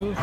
Uhum.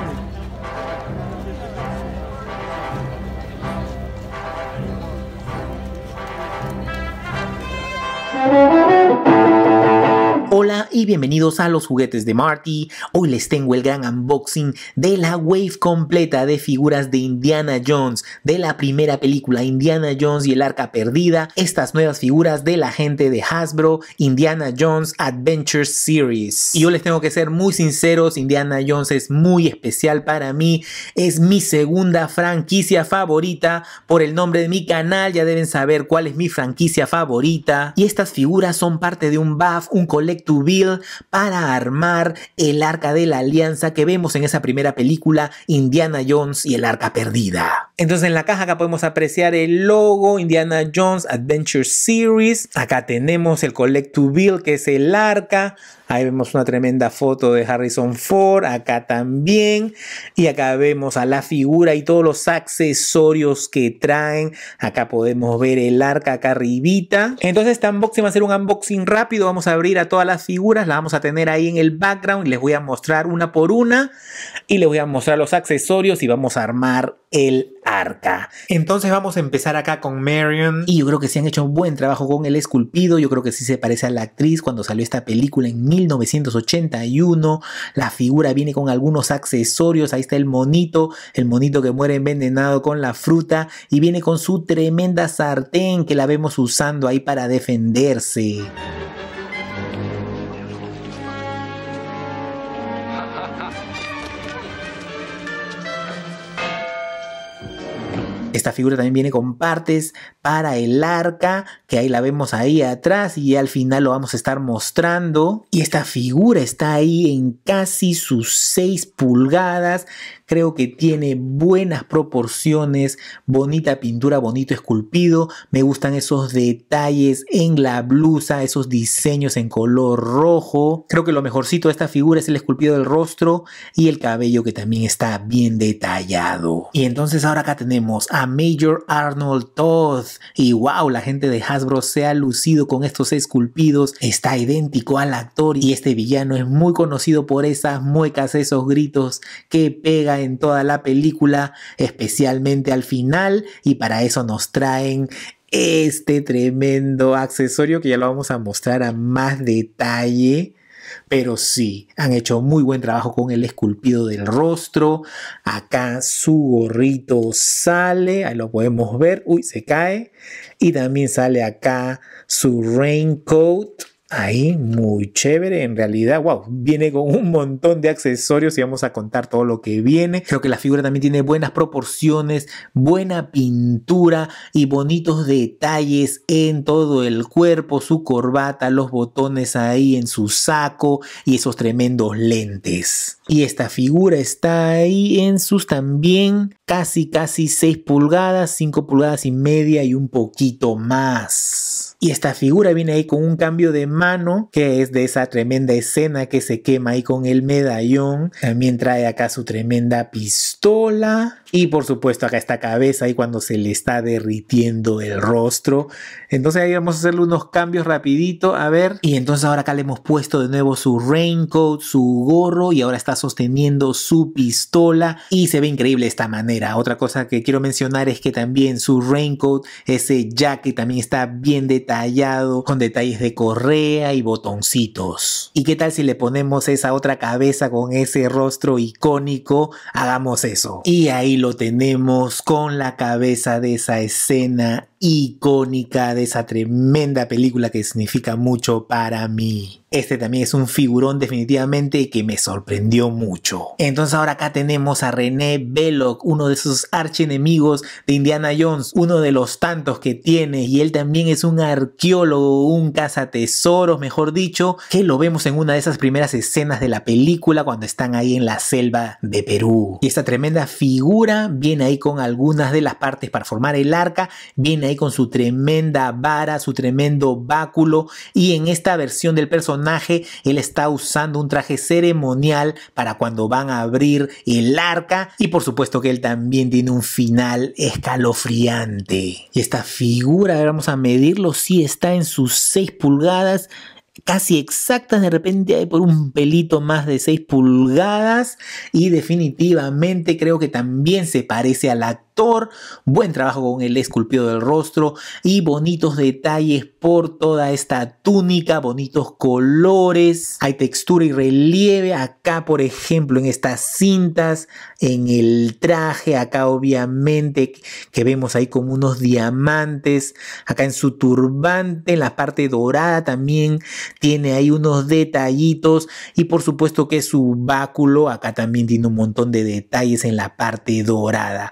y bienvenidos a los juguetes de Marty. Hoy les tengo el gran unboxing de la wave completa de figuras de Indiana Jones, de la primera película Indiana Jones y el arca perdida, estas nuevas figuras de la gente de Hasbro, Indiana Jones Adventure Series. Y yo les tengo que ser muy sinceros, Indiana Jones es muy especial para mí, es mi segunda franquicia favorita, por el nombre de mi canal ya deben saber cuál es mi franquicia favorita, y estas figuras son parte de un buff, un collect para armar el arca de la alianza que vemos en esa primera película, Indiana Jones y el arca perdida. Entonces en la caja acá podemos apreciar el logo Indiana Jones Adventure Series. Acá tenemos el Collect to Build que es el arca. Ahí vemos una tremenda foto de Harrison Ford, acá también. Y acá vemos a la figura y todos los accesorios que traen. Acá podemos ver el arca acá arribita. Entonces este unboxing va a ser un unboxing rápido. Vamos a abrir a todas las figuras la vamos a tener ahí en el background. Les voy a mostrar una por una y les voy a mostrar los accesorios y vamos a armar el arca. Entonces vamos a empezar acá con Marion. Y yo creo que se han hecho un buen trabajo con el esculpido. Yo creo que sí se parece a la actriz cuando salió esta película en 1981. La figura viene con algunos accesorios. Ahí está el monito, el monito que muere envenenado con la fruta. Y viene con su tremenda sartén que la vemos usando ahí para defenderse. Esta figura también viene con partes para el arca, que ahí la vemos ahí atrás y al final lo vamos a estar mostrando. Y esta figura está ahí en casi sus 6 pulgadas, creo que tiene buenas proporciones, bonita pintura, bonito esculpido, me gustan esos detalles en la blusa, esos diseños en color rojo, creo que lo mejorcito de esta figura es el esculpido del rostro y el cabello que también está bien detallado. Y entonces ahora acá tenemos a Major Arnold Todd y wow, la gente de Hasbro se ha lucido con estos esculpidos, está idéntico al actor y este villano es muy conocido por esas muecas, esos gritos que pega en toda la película, especialmente al final, y para eso nos traen este tremendo accesorio que ya lo vamos a mostrar a más detalle. Pero sí, han hecho muy buen trabajo con el esculpido del rostro. Acá su gorrito sale, ahí lo podemos ver, uy, se cae. Y también sale acá su raincoat ahí muy chévere. En realidad, wow, viene con un montón de accesorios y vamos a contar todo lo que viene. Creo que la figura también tiene buenas proporciones, buena pintura y bonitos detalles en todo el cuerpo, su corbata, los botones ahí en su saco y esos tremendos lentes. Y esta figura está ahí en sus también casi casi 6 pulgadas, 5 pulgadas y media y un poquito más. Y esta figura viene ahí con un cambio de mano, que es de esa tremenda escena que se quema ahí con el medallón. También trae acá su tremenda pistola. Y por supuesto acá esta cabeza ahí cuando se le está derritiendo el rostro. Entonces ahí vamos a hacerle unos cambios rapidito, a ver. Y entonces ahora acá le hemos puesto de nuevo su raincoat, su gorro y ahora está sosteniendo su pistola y se ve increíble esta manera. Otra cosa que quiero mencionar es que también su raincoat, ese jacket también está bien detallado con detalles de correa y botoncitos. ¿Y qué tal si le ponemos esa otra cabeza con ese rostro icónico? Hagamos eso. Y ahí lo tenemos con la cabeza de esa escena icónica de esa tremenda película que significa mucho para mí. Este también es un figurón definitivamente que me sorprendió mucho. Entonces ahora acá tenemos a René Belloc, uno de esos archienemigos de Indiana Jones, uno de los tantos que tiene y él también es un ar arqueólogo, un cazatesoros, mejor dicho, que lo vemos en una de esas primeras escenas de la película cuando están ahí en la selva de Perú. Y esta tremenda figura viene ahí con algunas de las partes para formar el arca, viene ahí con su tremenda vara, su tremendo báculo y en esta versión del personaje él está usando un traje ceremonial para cuando van a abrir el arca y por supuesto que él también tiene un final escalofriante. Y esta figura, vamos a medirlo si está en sus 6 pulgadas, casi exactas, de repente hay por un pelito más de 6 pulgadas y definitivamente creo que también se parece a la buen trabajo con el esculpido del rostro y bonitos detalles por toda esta túnica, bonitos colores, hay textura y relieve acá, por ejemplo, en estas cintas, en el traje, acá obviamente que vemos ahí como unos diamantes, acá en su turbante, en la parte dorada también tiene ahí unos detallitos y por supuesto que su báculo acá también tiene un montón de detalles en la parte dorada.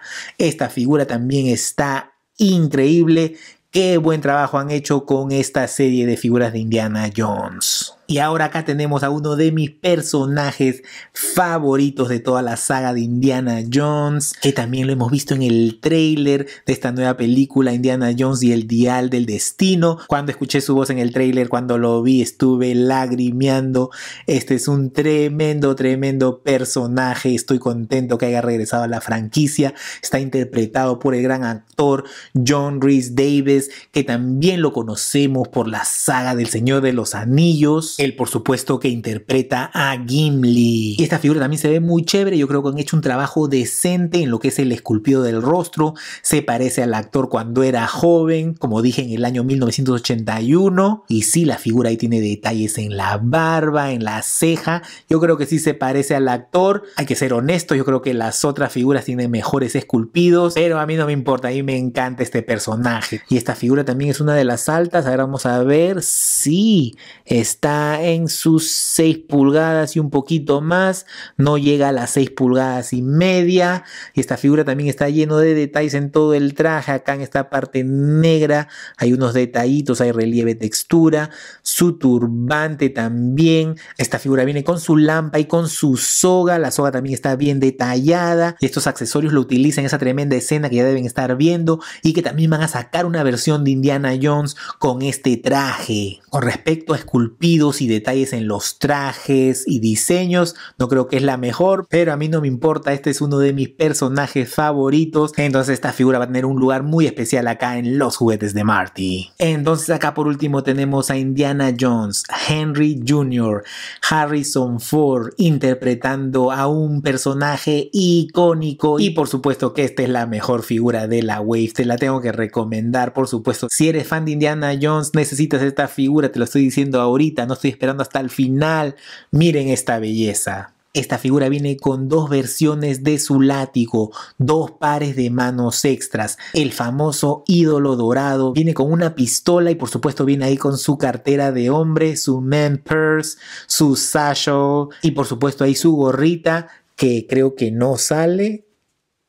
Esta figura también está increíble. Qué buen trabajo han hecho con esta serie de figuras de Indiana Jones. Y ahora acá tenemos a uno de mis personajes favoritos de toda la saga de Indiana Jones, que también lo hemos visto en el tráiler de esta nueva película Indiana Jones y el dial del destino. Cuando escuché su voz en el tráiler, cuando lo vi, estuve lagrimeando. Este es un tremendo, tremendo personaje. Estoy contento que haya regresado a la franquicia. Está interpretado por el gran actor John Rhys Davis, que también lo conocemos por la saga del Señor de los Anillos él, por supuesto, que interpreta a Gimli. Y Esta figura también se ve muy chévere. Yo creo que han hecho un trabajo decente en lo que es el esculpido del rostro. Se parece al actor cuando era joven, como dije, en el año 1981. Y sí, la figura ahí tiene detalles en la barba, en la ceja. Yo creo que sí se parece al actor. Hay que ser honesto, yo creo que las otras figuras tienen mejores esculpidos. Pero a mí no me importa, a mí me encanta este personaje. Y esta figura también es una de las altas. Ahora vamos a ver si está en sus 6 pulgadas y un poquito más, no llega a las 6 pulgadas y media. Y esta figura también está lleno de detalles en todo el traje, acá en esta parte negra hay unos detallitos, hay relieve, textura, su turbante también. Esta figura viene con su lámpara y con su soga, la soga también está bien detallada y estos accesorios lo utilizan en esa tremenda escena que ya deben estar viendo y que también van a sacar una versión de Indiana Jones con este traje. Con respecto a esculpidos y detalles en los trajes y diseños. No creo que es la mejor, pero a mí no me importa. Este es uno de mis personajes favoritos. Entonces esta figura va a tener un lugar muy especial acá en los juguetes de Marty. Entonces acá por último tenemos a Indiana Jones, Henry Jr., Harrison Ford interpretando a un personaje icónico y por supuesto que esta es la mejor figura de la Wave. Te la tengo que recomendar, por supuesto. Si eres fan de Indiana Jones, necesitas esta figura, te lo estoy diciendo ahorita. No estoy esperando hasta el final. Miren esta belleza. Esta figura viene con dos versiones de su látigo, dos pares de manos extras, el famoso ídolo dorado, viene con una pistola y por supuesto viene ahí con su cartera de hombre, su man purse, su sayo y por supuesto ahí su gorrita que creo que no sale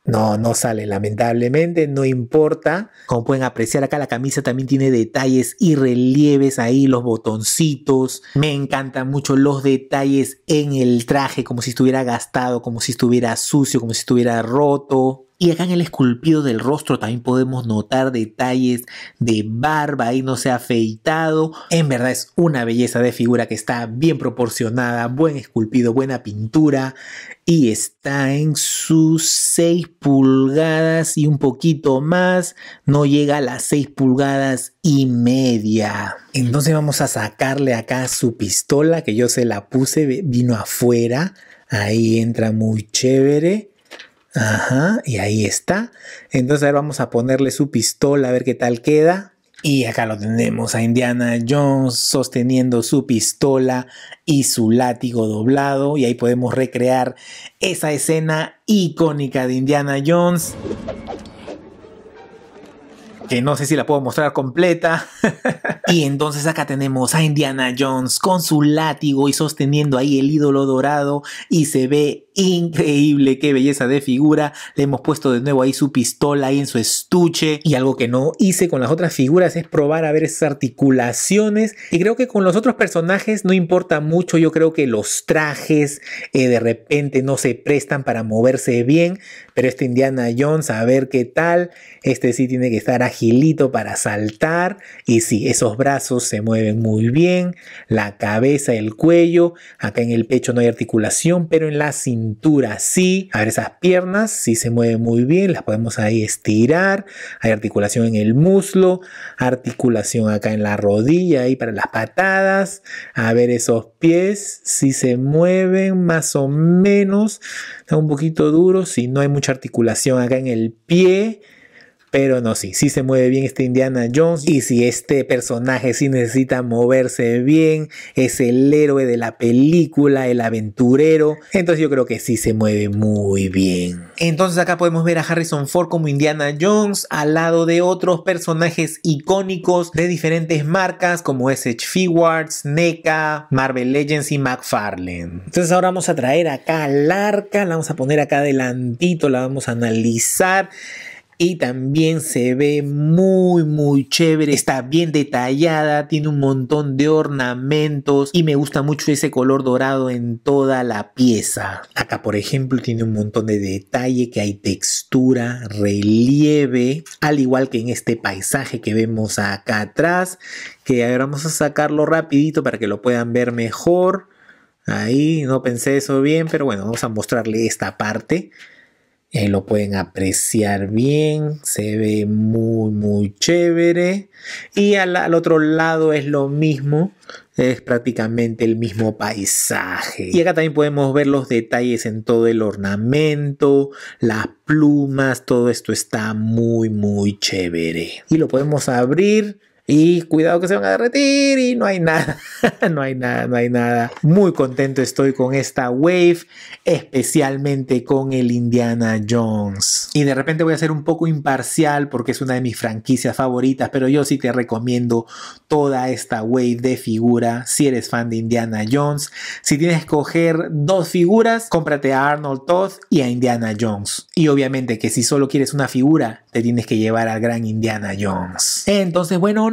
no, no sale, lamentablemente, no importa. Como pueden apreciar acá, la camisa también tiene detalles y relieves ahí, los botoncitos. Me encantan mucho los detalles en el traje, como si estuviera gastado, como si estuviera sucio, como si estuviera roto. Y acá en el esculpido del rostro también podemos notar detalles de barba, ahí no se ha afeitado. En verdad es una belleza de figura que está bien proporcionada, buen esculpido, buena pintura. Y está en sus 6 pulgadas y un poquito más. No llega a las 6 pulgadas y media. Entonces vamos a sacarle acá su pistola que yo se la puse, vino afuera. Ahí entra muy chévere Ajá, y ahí está. Entonces vamos a ponerle su pistola a ver qué tal queda. Y acá lo tenemos a Indiana Jones sosteniendo su pistola y su látigo doblado. Y ahí podemos recrear esa escena icónica de Indiana Jones que no sé si la puedo mostrar completa. y entonces acá tenemos a Indiana Jones con su látigo y sosteniendo ahí el ídolo dorado y se ve increíble, qué belleza de figura. Le hemos puesto de nuevo ahí su pistola ahí en su estuche y algo que no hice con las otras figuras es probar a ver esas articulaciones y creo que con los otros personajes no importa mucho, yo creo que los trajes eh, de repente no se prestan para moverse bien, pero este Indiana Jones a ver qué tal, este sí tiene que estar agilito para saltar y sí, esos brazos se mueven muy bien, la cabeza, el cuello, acá en el pecho no hay articulación, pero en la cintura sí, a ver esas piernas sí se mueven muy bien, las podemos ahí estirar, hay articulación en el muslo, articulación acá en la rodilla y para las patadas, a ver esos pies si se mueven más o menos, está un poquito duro, si no hay mucha articulación acá en el pie, pero no, sí, sí se mueve bien este Indiana Jones. Y si este personaje sí necesita moverse bien, es el héroe de la película, el aventurero. Entonces yo creo que sí se mueve muy bien. Entonces acá podemos ver a Harrison Ford como Indiana Jones al lado de otros personajes icónicos de diferentes marcas como SH Figuarts, NECA, Marvel Legends y McFarlane. Entonces ahora vamos a traer acá al arca, la vamos a poner acá adelantito, la vamos a analizar y también se ve muy muy chévere, está bien detallada, tiene un montón de ornamentos y me gusta mucho ese color dorado en toda la pieza. Acá por ejemplo tiene un montón de detalle que hay textura, relieve, al igual que en este paisaje que vemos acá atrás, que ahora vamos a sacarlo rapidito para que lo puedan ver mejor. Ahí no pensé eso bien, pero bueno, vamos a mostrarle esta parte. Eh, lo pueden apreciar bien, se ve muy muy chévere. Y al, al, otro lado es lo mismo, es prácticamente el mismo paisaje. Y acá también podemos ver los detalles en todo el ornamento, las plumas, todo esto está muy muy chévere. Y lo podemos abrir y cuidado que se van a derretir y no hay nada, no hay nada, no hay nada. Muy contento estoy con esta wave, especialmente con el Indiana Jones. Y de repente voy a ser un poco imparcial porque es una de mis franquicias favoritas, pero yo sí te recomiendo toda esta wave de figura si eres fan de Indiana Jones. Si tienes que escoger dos figuras, cómprate a Arnold Todd y a Indiana Jones. Y obviamente que si solo quieres una figura, te tienes que llevar al gran Indiana Jones. Entonces, bueno,